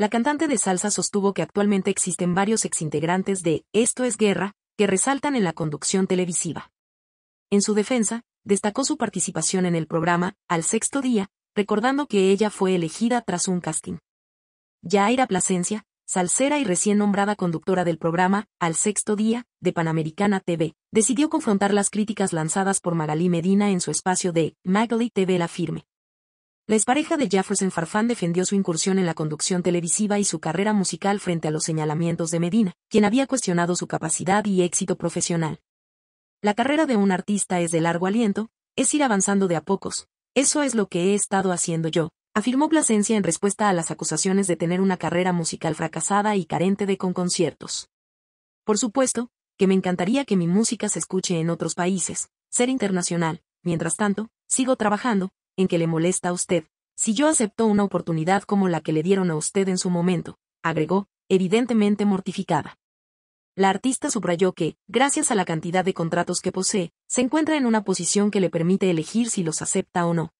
La cantante de salsa sostuvo que actualmente existen varios exintegrantes de Esto es Guerra, que resaltan en la conducción televisiva. En su defensa, destacó su participación en el programa, al sexto día, recordando que ella fue elegida tras un casting. Yaira Plasencia, salsera y recién nombrada conductora del programa, al sexto día, de Panamericana TV, decidió confrontar las críticas lanzadas por Magalí Medina en su espacio de Magali TV La Firme. La expareja de Jefferson Farfán defendió su incursión en la conducción televisiva y su carrera musical frente a los señalamientos de Medina, quien había cuestionado su capacidad y éxito profesional. La carrera de un artista es de largo aliento, es ir avanzando de a pocos, eso es lo que he estado haciendo yo, afirmó Plasencia en respuesta a las acusaciones de tener una carrera musical fracasada y carente de conciertos. Por supuesto, que me encantaría que mi música se escuche en otros países, ser internacional, mientras tanto, sigo trabajando, en que le molesta a usted, si yo acepto una oportunidad como la que le dieron a usted en su momento, agregó, evidentemente mortificada. La artista subrayó que, gracias a la cantidad de contratos que posee, se encuentra en una posición que le permite elegir si los acepta o no.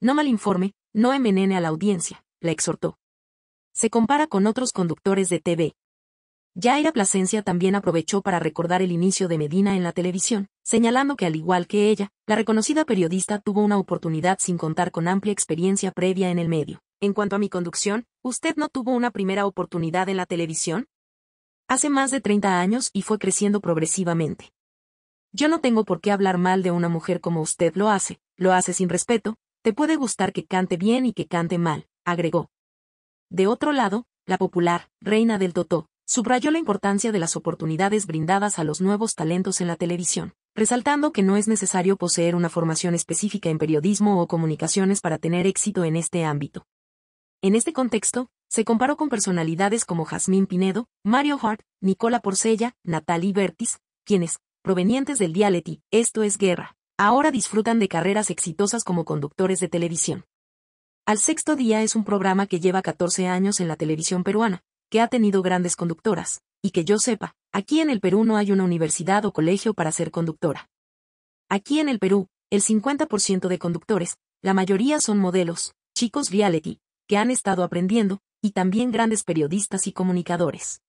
No malinforme, no envenene a la audiencia, la exhortó. Se compara con otros conductores de TV. Yaira Plasencia también aprovechó para recordar el inicio de Medina en la televisión, señalando que al igual que ella, la reconocida periodista tuvo una oportunidad sin contar con amplia experiencia previa en el medio. En cuanto a mi conducción, ¿usted no tuvo una primera oportunidad en la televisión? Hace más de 30 años y fue creciendo progresivamente. Yo no tengo por qué hablar mal de una mujer como usted lo hace, lo hace sin respeto, te puede gustar que cante bien y que cante mal, agregó. De otro lado, la popular, reina del Totó, subrayó la importancia de las oportunidades brindadas a los nuevos talentos en la televisión resaltando que no es necesario poseer una formación específica en periodismo o comunicaciones para tener éxito en este ámbito. En este contexto, se comparó con personalidades como Jazmín Pinedo, Mario Hart, Nicola Porcella, Natalie Bertis, quienes, provenientes del dialeti, esto es guerra, ahora disfrutan de carreras exitosas como conductores de televisión. Al sexto día es un programa que lleva 14 años en la televisión peruana, que ha tenido grandes conductoras, y que yo sepa, Aquí en el Perú no hay una universidad o colegio para ser conductora. Aquí en el Perú, el 50% de conductores, la mayoría son modelos, chicos reality, que han estado aprendiendo, y también grandes periodistas y comunicadores.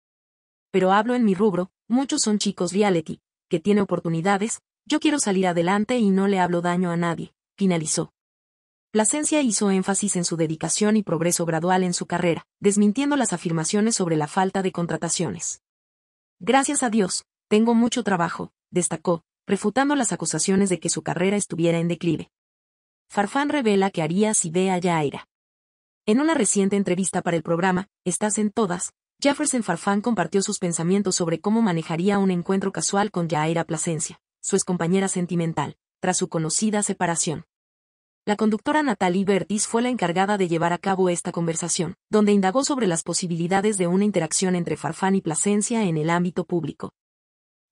Pero hablo en mi rubro, muchos son chicos reality, que tiene oportunidades, yo quiero salir adelante y no le hablo daño a nadie, finalizó. Plasencia hizo énfasis en su dedicación y progreso gradual en su carrera, desmintiendo las afirmaciones sobre la falta de contrataciones. Gracias a Dios, tengo mucho trabajo, destacó, refutando las acusaciones de que su carrera estuviera en declive. Farfán revela que haría si ve a Yaira. En una reciente entrevista para el programa, Estás en Todas, Jefferson Farfán compartió sus pensamientos sobre cómo manejaría un encuentro casual con Yaira Plasencia, su excompañera sentimental, tras su conocida separación. La conductora Natalie Bertis fue la encargada de llevar a cabo esta conversación, donde indagó sobre las posibilidades de una interacción entre Farfán y Plasencia en el ámbito público.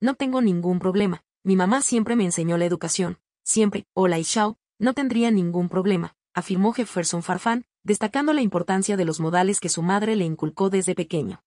No tengo ningún problema. Mi mamá siempre me enseñó la educación. Siempre, hola y chao, no tendría ningún problema, afirmó Jefferson Farfán, destacando la importancia de los modales que su madre le inculcó desde pequeño.